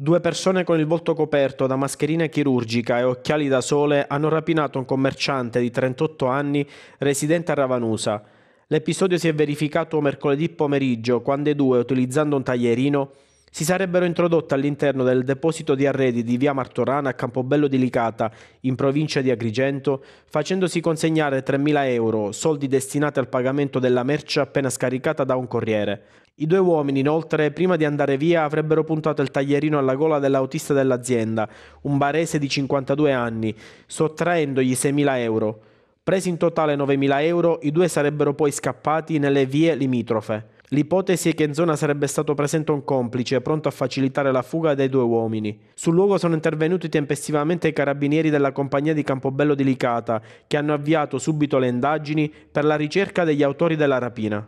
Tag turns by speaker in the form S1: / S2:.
S1: Due persone con il volto coperto da mascherina chirurgica e occhiali da sole hanno rapinato un commerciante di 38 anni residente a Ravanusa. L'episodio si è verificato mercoledì pomeriggio quando i due, utilizzando un taglierino, si sarebbero introdotte all'interno del deposito di arredi di via Martorana a Campobello di Licata, in provincia di Agrigento, facendosi consegnare 3.000 euro, soldi destinati al pagamento della merce appena scaricata da un corriere. I due uomini, inoltre, prima di andare via, avrebbero puntato il taglierino alla gola dell'autista dell'azienda, un barese di 52 anni, sottraendogli 6.000 euro. Presi in totale 9.000 euro, i due sarebbero poi scappati nelle vie limitrofe. L'ipotesi è che in zona sarebbe stato presente un complice pronto a facilitare la fuga dei due uomini. Sul luogo sono intervenuti tempestivamente i carabinieri della compagnia di Campobello di Licata, che hanno avviato subito le indagini per la ricerca degli autori della rapina.